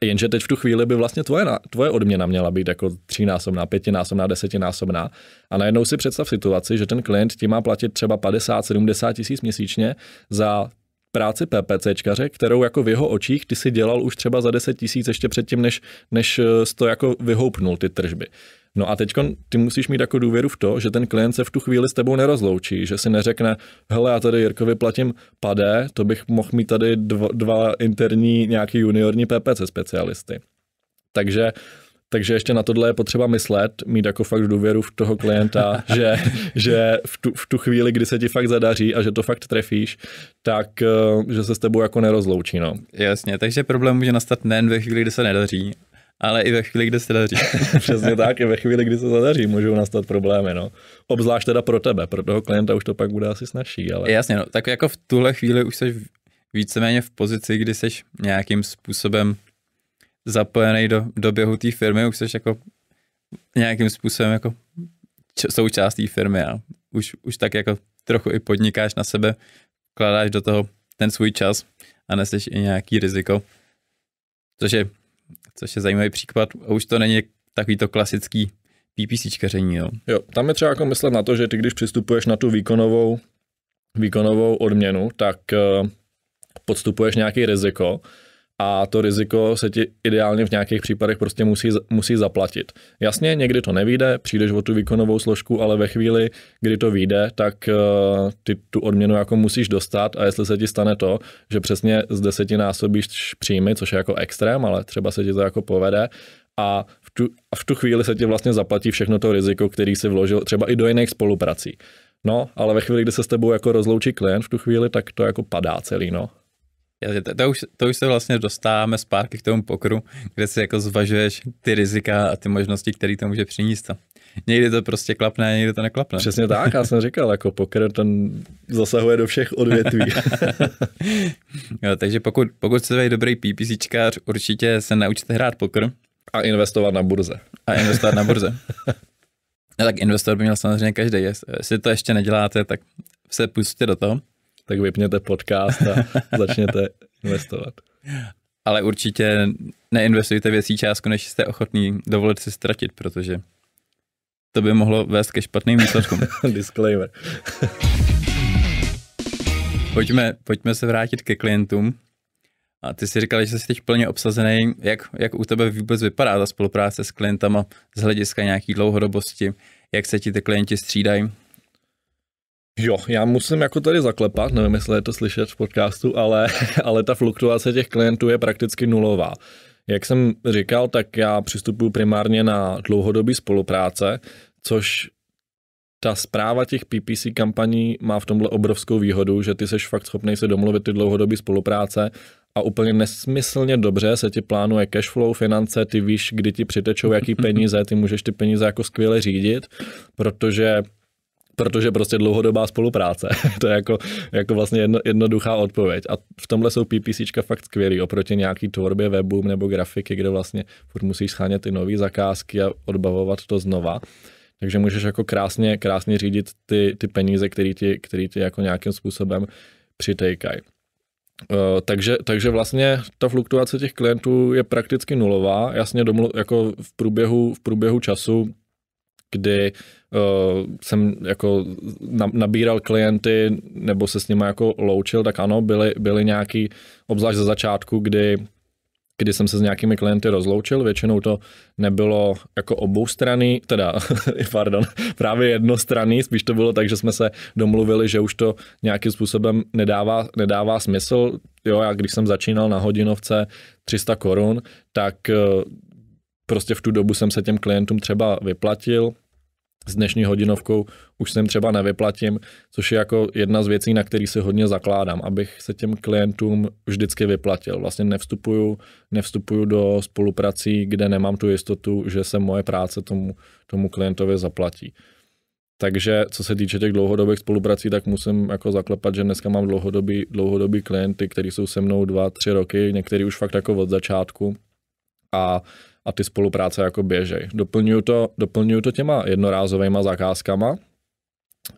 Jenže teď v tu chvíli by vlastně tvoje, tvoje odměna měla být jako třínásobná, pětinásobná, desetinásobná. A najednou si představ situaci, že ten klient ti má platit třeba 50-70 tisíc měsíčně za práci PPCčkaře, kterou jako v jeho očích ty si dělal už třeba za 10 tisíc ještě předtím, než, než eh, to jako vyhoupnul ty tržby. No a teď ty musíš mít jako důvěru v to, že ten klient se v tu chvíli s tebou nerozloučí, že si neřekne, hele, já tady Jirkovi platím padé, to bych mohl mít tady dva, dva interní nějaký juniorní PPC specialisty. Takže takže ještě na tohle je potřeba myslet, mít jako fakt důvěru v toho klienta, že, že v, tu, v tu chvíli, kdy se ti fakt zadaří a že to fakt trefíš, tak eh, že se s tebou jako nerozloučí. No. Jasně, takže problém může nastat nejen ve chvíli, kdy se nedaří, ale i ve chvíli, kdy se daří. Přesně tak, i ve chvíli, kdy se zadaří, můžou nastat problémy. No. Obzvlášť teda pro tebe, pro toho klienta už to pak bude asi snažší. Ale... Jasně, no, tak jako v tuhle chvíli už jsi víceméně v pozici, kdy jsi nějakým způsobem zapojený do, do běhu té firmy, už jsi jako nějakým způsobem jako součást té firmy a už, už tak jako trochu i podnikáš na sebe, kladáš do toho ten svůj čas a neseš i nějaký riziko, což je, což je zajímavý příklad a už to není takový to klasický PPCčkaření, jo. Jo, tam je třeba jako myslet na to, že ty když přistupuješ na tu výkonovou, výkonovou odměnu, tak eh, podstupuješ nějaký riziko, a to riziko se ti ideálně v nějakých případech prostě musí, musí zaplatit. Jasně, někdy to nevíde, přijdeš o tu výkonovou složku, ale ve chvíli, kdy to vyjde, tak eh, ty tu odměnu jako musíš dostat a jestli se ti stane to, že přesně z deseti násobíš příjmy, což je jako extrém, ale třeba se ti to jako povede, a v, tu, a v tu chvíli se ti vlastně zaplatí všechno to riziko, který si vložil třeba i do jiných spoluprací. No, ale ve chvíli, kdy se s tebou jako rozloučí klient v tu chvíli, tak to jako padá celý, no. To, to, už, to už se vlastně dostáváme zpátky k tomu pokru, kde si jako zvažuješ ty rizika a ty možnosti, které to může přinést. Někdy to prostě klapne, někdy to neklapne. Přesně tak, já jsem říkal, jako poker ten zasahuje do všech odvětví. jo, takže pokud, pokud jste dobrý PPCčkář, určitě se naučte hrát poker. A investovat na burze. A investovat na burze. no tak investor by měl samozřejmě každý. Jestli to ještě neděláte, tak se pustíte do toho tak vypněte podcast a začněte investovat. Ale určitě neinvestujte větší částku, než jste ochotný dovolit si ztratit, protože to by mohlo vést ke špatným výsledkům. Disclaimer. pojďme, pojďme se vrátit ke klientům. A ty si říkal, že jsi teď plně obsazený. Jak, jak u tebe vůbec vypadá ta spolupráce s klientama z hlediska nějaký dlouhodobosti? Jak se ti ty klienti střídají? Jo, já musím jako tady zaklepat, nevím, jestli je to slyšet v podcastu, ale, ale ta fluktuace těch klientů je prakticky nulová. Jak jsem říkal, tak já přistupuji primárně na dlouhodobý spolupráce, což ta zpráva těch PPC kampaní má v tomhle obrovskou výhodu, že ty seš fakt schopný se domluvit ty dlouhodobý spolupráce a úplně nesmyslně dobře se ti plánuje cash flow, finance, ty víš, kdy ti přitečou jaký peníze, ty můžeš ty peníze jako skvěle řídit, protože protože prostě dlouhodobá spolupráce. to je jako, jako vlastně jedno, jednoduchá odpověď. A v tomhle jsou PPCčka fakt skvělý oproti nějaký tvorbě webu nebo grafiky, kde vlastně furt musíš schánět ty nové zakázky a odbavovat to znova. Takže můžeš jako krásně, krásně řídit ty, ty peníze, které ti, který ti jako nějakým způsobem přitejkají. Eh, takže, takže vlastně ta fluktuace těch klientů je prakticky nulová. Jasně domlu, jako v průběhu, v průběhu času kdy uh, jsem jako nabíral klienty nebo se s nimi jako loučil, tak ano, byly, byly nějaký, obzvlášť ze začátku, kdy kdy jsem se s nějakými klienty rozloučil, většinou to nebylo jako oboustranný, teda, pardon, právě jednostranný, spíš to bylo tak, že jsme se domluvili, že už to nějakým způsobem nedává, nedává smysl. Jo, já když jsem začínal na hodinovce 300 korun, tak eh, prostě v tu dobu jsem se těm klientům třeba vyplatil, s dnešní hodinovkou už jsem třeba nevyplatím, což je jako jedna z věcí, na který si hodně zakládám, abych se těm klientům vždycky vyplatil. Vlastně nevstupuju, nevstupuju do spoluprací, kde nemám tu jistotu, že se moje práce tomu, tomu klientovi zaplatí. Takže co se týče těch dlouhodobých spoluprací, tak musím jako zaklepat, že dneska mám dlouhodobý, dlouhodobý klienty, kteří jsou se mnou dva, tři roky, některý už fakt jako od začátku. A a ty spolupráce jako běžej. Doplňuju to, doplňuju to těma jednorázovými zakázkama,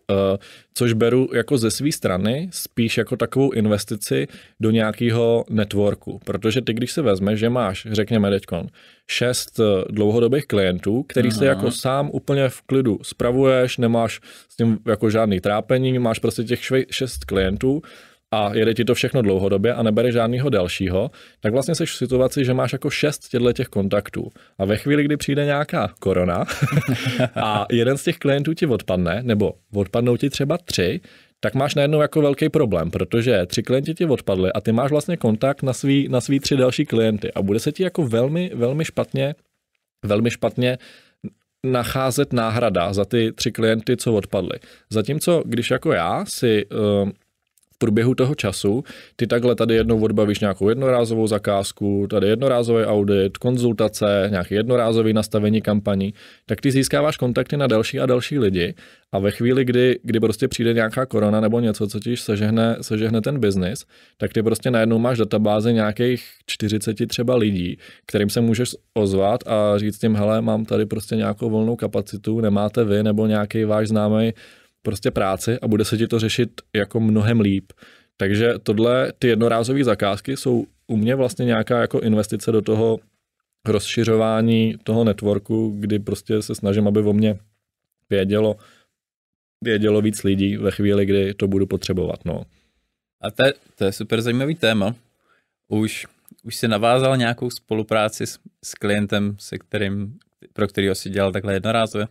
eh, což beru jako ze své strany spíš jako takovou investici do nějakého networku, protože ty, když si vezmeš, že máš, řekněme teďkon, šest eh, dlouhodobých klientů, který Aha. se jako sám úplně v klidu spravuješ, nemáš s tím jako žádný trápení, máš prostě těch šest klientů, a jede ti to všechno dlouhodobě a nebere žádného dalšího, tak vlastně jsi v situaci, že máš jako šest těchto těch kontaktů. A ve chvíli, kdy přijde nějaká korona a jeden z těch klientů ti odpadne, nebo odpadnou ti třeba tři, tak máš najednou jako velký problém, protože tři klienti ti odpadly a ty máš vlastně kontakt na svý, na svý tři další klienty a bude se ti jako velmi, velmi špatně, velmi špatně nacházet náhrada za ty tři klienty, co odpadly. Zatímco, když jako já si uh, v průběhu toho času ty takhle tady jednou odbavíš nějakou jednorázovou zakázku, tady jednorázový audit, konzultace, nějaký jednorázový nastavení kampaní, tak ty získáváš kontakty na další a další lidi a ve chvíli, kdy, kdy prostě přijde nějaká korona nebo něco, co ti sežehne, sežehne ten biznis, tak ty prostě najednou máš databázi nějakých 40 třeba lidí, kterým se můžeš ozvat a říct jim, hele, mám tady prostě nějakou volnou kapacitu, nemáte vy nebo nějaký váš známý prostě práci a bude se ti to řešit jako mnohem líp. Takže tohle, ty jednorázové zakázky jsou u mě vlastně nějaká jako investice do toho rozšiřování toho networku, kdy prostě se snažím, aby o mě vědělo, vědělo víc lidí ve chvíli, kdy to budu potřebovat. No. A to, to je super zajímavý téma. Už, už jsi navázal nějakou spolupráci s, s klientem, se kterým, pro kterého si dělal takhle jednorázově?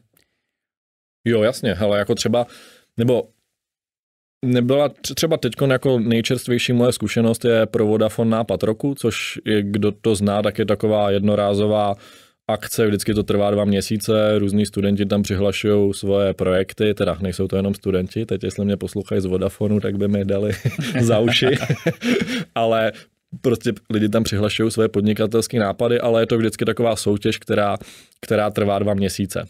Jo, jasně, ale jako třeba, nebo nebyla třeba teď jako nejčerstvější moje zkušenost je pro Vodafone nápad roku, což je, kdo to zná, tak je taková jednorázová akce, vždycky to trvá dva měsíce, různí studenti tam přihlašují svoje projekty, teda nejsou to jenom studenti, teď jestli mě poslouchají z Vodafonu, tak by mi dali za uši, ale prostě lidi tam přihlašují své podnikatelské nápady, ale je to vždycky taková soutěž, která, která trvá dva měsíce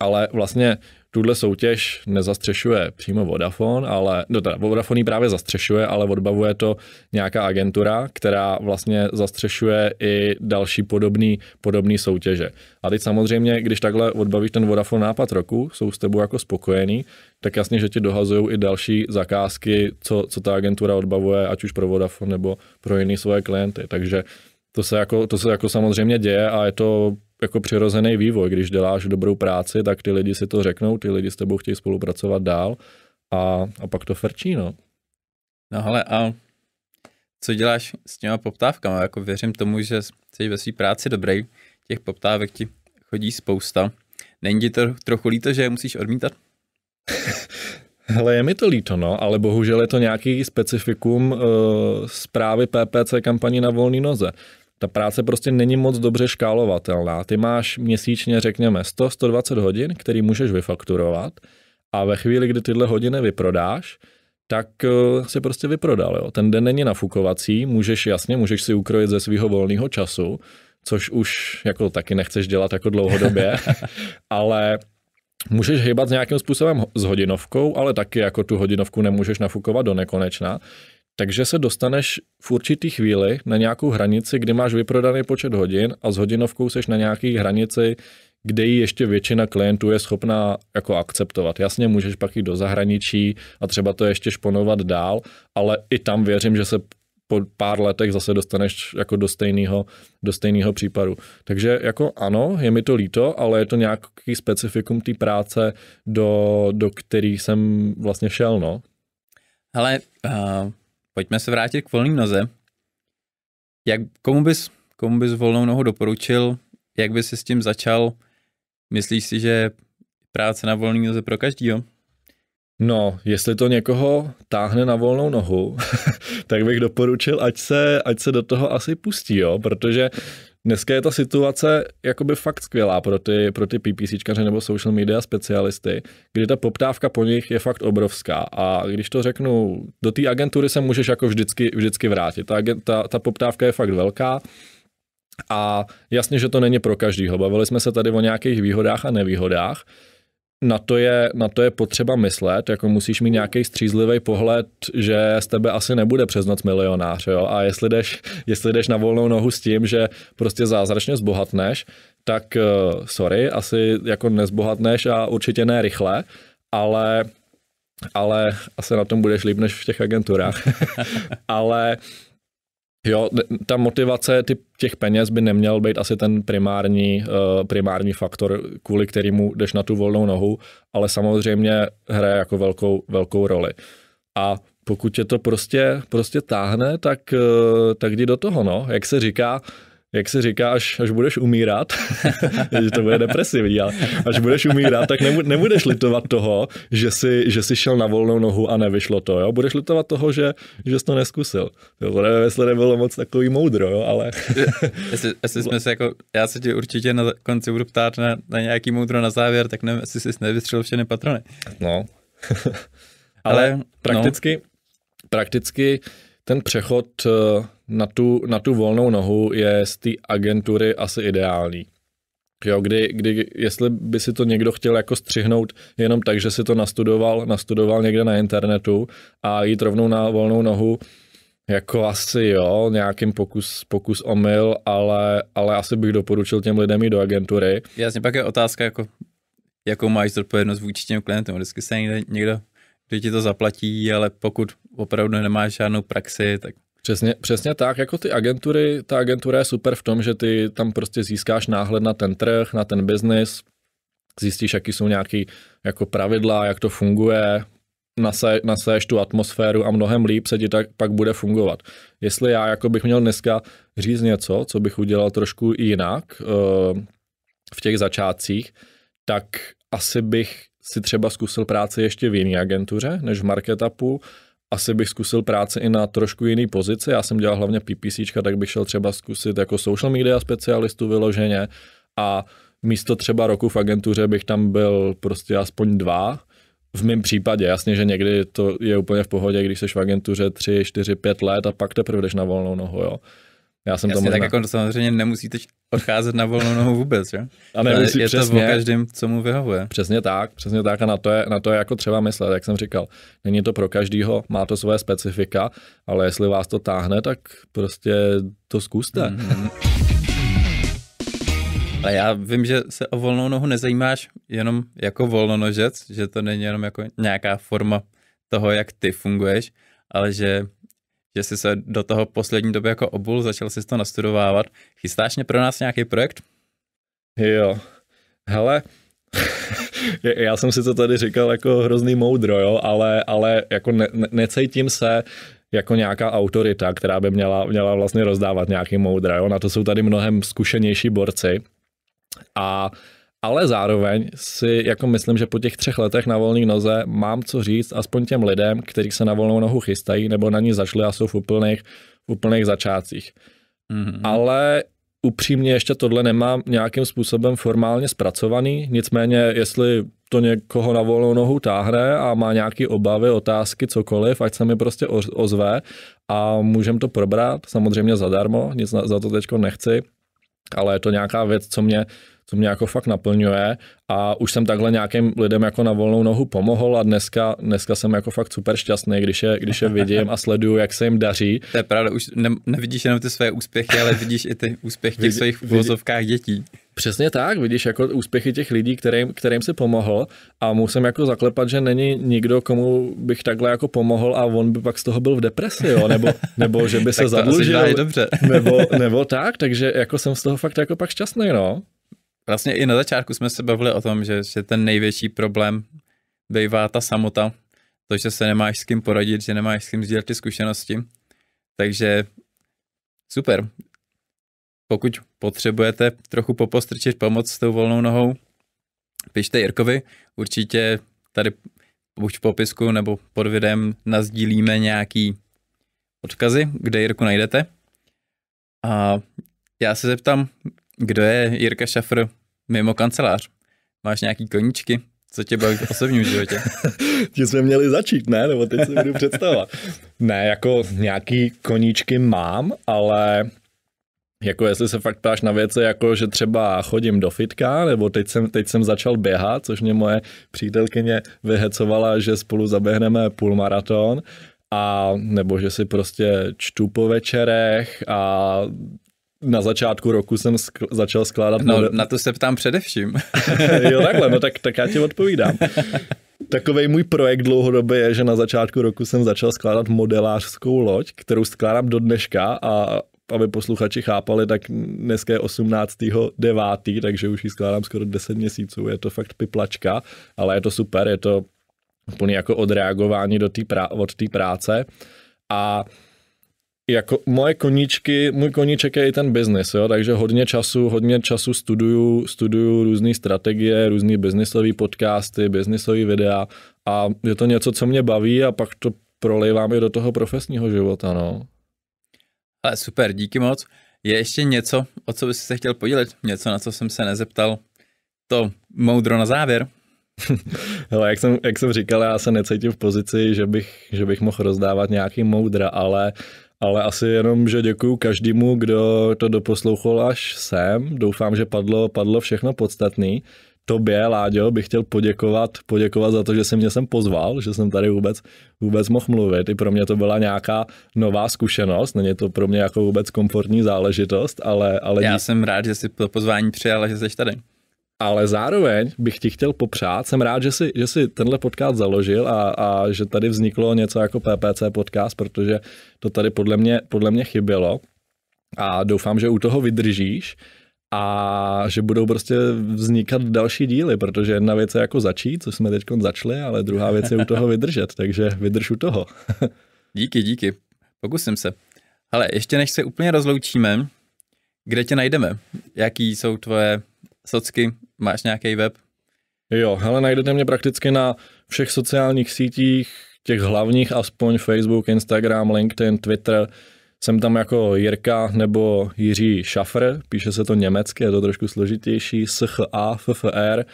ale vlastně tuhle soutěž nezastřešuje přímo Vodafone, ale, no teda Vodafone ji právě zastřešuje, ale odbavuje to nějaká agentura, která vlastně zastřešuje i další podobný, podobný soutěže. A teď samozřejmě, když takhle odbavíš ten Vodafone nápad roku, jsou s tebou jako spokojený, tak jasně, že ti dohazují i další zakázky, co, co ta agentura odbavuje, ať už pro Vodafone nebo pro jiný svoje klienty. Takže to se, jako, to se jako samozřejmě děje a je to jako přirozený vývoj. Když děláš dobrou práci, tak ty lidi si to řeknou, ty lidi s tebou chtějí spolupracovat dál a, a pak to frčí, no. No hele, a co děláš s těma poptávkami? Jako věřím tomu, že jsi ve své práci dobrý, těch poptávek ti chodí spousta. Není ti to trochu líto, že je musíš odmítat? Hele, je mi to líto, no, ale bohužel je to nějaký specifikum uh, zprávy PPC kampaní na volné noze ta práce prostě není moc dobře škálovatelná. Ty máš měsíčně, řekněme, 100-120 hodin, který můžeš vyfakturovat a ve chvíli, kdy tyhle hodiny vyprodáš, tak eh, se prostě vyprodal. Jo. Ten den není nafukovací, můžeš jasně, můžeš si ukrojit ze svého volného času, což už jako taky nechceš dělat jako dlouhodobě, ale můžeš hýbat nějakým způsobem s hodinovkou, ale taky jako tu hodinovku nemůžeš nafukovat do nekonečna. Takže se dostaneš v určitý chvíli na nějakou hranici, kdy máš vyprodaný počet hodin a s hodinovkou seš na nějaký hranici, kde ji ještě většina klientů je schopná jako akceptovat. Jasně, můžeš pak jít do zahraničí a třeba to ještě šponovat dál, ale i tam věřím, že se po pár letech zase dostaneš jako do stejného do stejného případu. Takže jako ano, je mi to líto, ale je to nějaký specifikum té práce, do, do který jsem vlastně šel, no. Ale uh, Pojďme se vrátit k volným noze. Jak, komu, bys, komu bys volnou nohu doporučil? Jak bys si s tím začal? Myslíš si, že práce na volný noze pro každýho? No, jestli to někoho táhne na volnou nohu, tak bych doporučil, ať se, ať se do toho asi pustí, jo, protože Dneska je ta situace jakoby fakt skvělá pro ty, pro ty PPCčkaře nebo social media specialisty, kdy ta poptávka po nich je fakt obrovská. A když to řeknu, do té agentury se můžeš jako vždycky, vždycky vrátit. Ta, ta, ta poptávka je fakt velká. A jasně, že to není pro každýho. Bavili jsme se tady o nějakých výhodách a nevýhodách na to, je, na to je potřeba myslet, jako musíš mít nějaký střízlivý pohled, že z tebe asi nebude přes noc milionář, jo? a jestli jdeš, jestli jdeš na volnou nohu s tím, že prostě zázračně zbohatneš, tak eh, sorry, asi jako nezbohatneš a určitě ne rychle, ale ale asi na tom budeš líp než v těch agenturách. ale Jo, ta motivace těch peněz by neměl být asi ten primární, eh, primární faktor, kvůli kterému jdeš na tu volnou nohu, ale samozřejmě hraje jako velkou, velkou roli. A pokud tě to prostě, prostě táhne, tak, eh, tak jdi do toho, no. Jak se říká, jak se říká, až, až budeš umírat, že to bude depresivní, ale až budeš umírat, tak nebu, nebudeš litovat toho, že jsi, že jsi šel na volnou nohu a nevyšlo to. Jo? Budeš litovat toho, že, že jsi to neskusil. to nevím, jestli nebylo moc takový moudro, jo? ale... jestli, jestli jsme se jako, já se ti určitě na konci budu ptát na, na nějaký moudro na závěr, tak nevím, jestli jsi nevystřelil všechny patrony. No. ale, ale no. prakticky, no. prakticky ten přechod eh, na tu, na tu volnou nohu je z té agentury asi ideální. Jo, kdy, kdy, jestli by si to někdo chtěl jako střihnout jenom tak, že si to nastudoval, nastudoval někde na internetu a jít rovnou na volnou nohu, jako asi jo, nějakým pokus, pokus omyl, ale, ale asi bych doporučil těm lidem i do agentury. Jasně, pak je otázka, jako, jakou máš zodpovědnost vůči těm klientům. Vždycky se někdo, kdo ti to zaplatí, ale pokud opravdu nemáš žádnou praxi, tak Přesně, přesně tak, jako ty agentury, ta agentura je super v tom, že ty tam prostě získáš náhled na ten trh, na ten biznis, zjistíš, jaký jsou nějaký jako pravidla, jak to funguje, nase, tu atmosféru a mnohem líp se ti tak pak bude fungovat. Jestli já jako bych měl dneska říct něco, co bych udělal trošku jinak eh, v těch začátcích, tak asi bych si třeba zkusil práci ještě v jiné agentuře než v marketupu, asi bych zkusil práci i na trošku jiný pozici. Já jsem dělal hlavně PPC, tak bych šel třeba zkusit jako social media specialistu vyloženě a místo třeba roku v agentuře bych tam byl prostě aspoň dva. V mém případě, jasně, že někdy to je úplně v pohodě, když jsi v agentuře 3, 4, 5 let a pak teprve jdeš na volnou nohu, jo. Já jsem Jasně, tomu tak jako samozřejmě nemusíte odcházet na volnou nohu vůbec, jo? A nemusí, je přesně, to o každém, co mu vyhovuje. Přesně tak, přesně tak a na to, je, na to je jako třeba myslet, jak jsem říkal. Není to pro každýho, má to svoje specifika, ale jestli vás to táhne, tak prostě to zkuste. Mm-hmm. Ale já vím, že se o volnou nohu nezajímáš jenom jako volnonožec, že to není jenom jako nějaká forma toho, jak ty funguješ, ale že že jsi se do toho poslední doby jako obul, začal si to nastudovávat. Chystáš mě pro nás nějaký projekt? Jo, hele, já jsem si to tady říkal jako hrozný moudro, jo, ale, ale jako ne, necítím se jako nějaká autorita, která by měla, měla vlastně rozdávat nějaký moudra, jo, na to jsou tady mnohem zkušenější borci a uh, ale zároveň si jako myslím, že po těch třech letech na volné noze mám co říct aspoň těm lidem, kteří se na volnou nohu chystají nebo na ní zašli a jsou v úplných, v úplných začátcích. Mm-hmm. Ale upřímně ještě tohle nemám nějakým způsobem formálně zpracovaný, nicméně jestli to někoho na volnou nohu táhne a má nějaké obavy, otázky, cokoliv, ať se mi prostě ozve a můžem to probrat, samozřejmě zadarmo, nic za to teď nechci, ale je to nějaká věc, co mě to mě jako fakt naplňuje a už jsem takhle nějakým lidem jako na volnou nohu pomohl a dneska, dneska jsem jako fakt super šťastný, když je, když je vidím a sleduju, jak se jim daří. To je pravda, už ne, nevidíš jenom ty své úspěchy, ale vidíš i ty úspěchy těch svých vozovkách dětí. Přesně tak, vidíš jako úspěchy těch lidí, kterým, kterým si pomohl a musím jako zaklepat, že není nikdo, komu bych takhle jako pomohl a on by pak z toho byl v depresi, jo? Nebo, nebo že by se zadlužil. dobře. nebo, nebo tak, takže jako jsem z toho fakt jako pak šťastný, no vlastně i na začátku jsme se bavili o tom, že, že ten největší problém bývá ta samota, to, že se nemáš s kým poradit, že nemáš s kým sdílet ty zkušenosti. Takže super. Pokud potřebujete trochu popostrčit pomoc s tou volnou nohou, pište Jirkovi, určitě tady buď v popisku nebo pod videem nazdílíme nějaký odkazy, kde Jirku najdete. A já se zeptám, kdo je Jirka Šafr mimo kancelář? Máš nějaký koníčky? Co tě baví v osobním životě? Ti jsme měli začít, ne? Nebo teď si budu představovat. ne, jako nějaký koníčky mám, ale jako jestli se fakt ptáš na věci, jako že třeba chodím do fitka, nebo teď jsem, teď jsem začal běhat, což mě moje přítelkyně vyhecovala, že spolu zaběhneme půl maraton, a nebo že si prostě čtu po večerech a na začátku roku jsem skl- začal skládat... No, model... na to se ptám především. jo, takhle, no tak, tak já ti odpovídám. Takový můj projekt dlouhodobě je, že na začátku roku jsem začal skládat modelářskou loď, kterou skládám do dneška a aby posluchači chápali, tak dneska je 18.9., takže už ji skládám skoro 10 měsíců. Je to fakt piplačka, ale je to super, je to úplně jako odreagování do tý prá- od té práce. A jako moje koníčky, můj koníček je i ten biznis, jo, takže hodně času, hodně času studuju, studuju různé strategie, různé biznisové podcasty, biznisové videa a je to něco, co mě baví a pak to prolejvám i do toho profesního života, no. Ale super, díky moc. Je ještě něco, o co bys se chtěl podělit? Něco, na co jsem se nezeptal? To moudro na závěr. Hele, jak jsem, jak jsem říkal, já se necítím v pozici, že bych, že bych mohl rozdávat nějaký moudra, ale uh, ale asi jenom, že děkuju každému, kdo to doposlouchal až sem. Doufám, že padlo, padlo všechno podstatné. Tobě, Láďo, bych chtěl poděkovat, poděkovat za to, že jsi mě sem pozval, že jsem tady vůbec, vůbec mohl mluvit. I pro mě to byla nějaká nová zkušenost, není to pro mě jako vůbec komfortní záležitost, ale... ale Já dí... jsem rád, že jsi to pozvání přijal a že jsi tady ale zároveň bych ti chtěl popřát, jsem rád, že si, že si tenhle podcast založil a, a že tady vzniklo něco jako PPC podcast, protože to tady podle mě, podle mě chybělo a doufám, že u toho vydržíš a že budou prostě vznikat další díly, protože jedna věc je jako začít, co jsme teď začali, ale druhá věc je u toho vydržet, takže vydrž u toho. díky, díky, pokusím se. Ale ještě než se úplně rozloučíme, kde tě najdeme? Jaký jsou tvoje socky Máš nějaký web? Jo, hele, najdete mě prakticky na všech sociálních sítích, těch hlavních aspoň Facebook, Instagram, LinkedIn, Twitter. Jsem tam jako Jirka nebo Jiří Šafr, píše se to německy, je to trošku složitější, S H A F F R.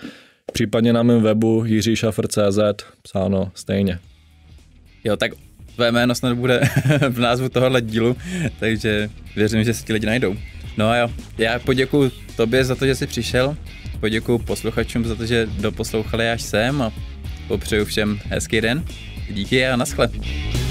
případně na mém webu jiříšafr.cz, psáno stejně. Jo, tak tvé jméno snad bude v názvu tohohle dílu, takže věřím, že si ti lidi najdou. No a jo, já poděkuji tobě za to, že jsi přišel poděkuji posluchačům za to, že doposlouchali až sem a popřeju všem hezký den. Díky a naschle.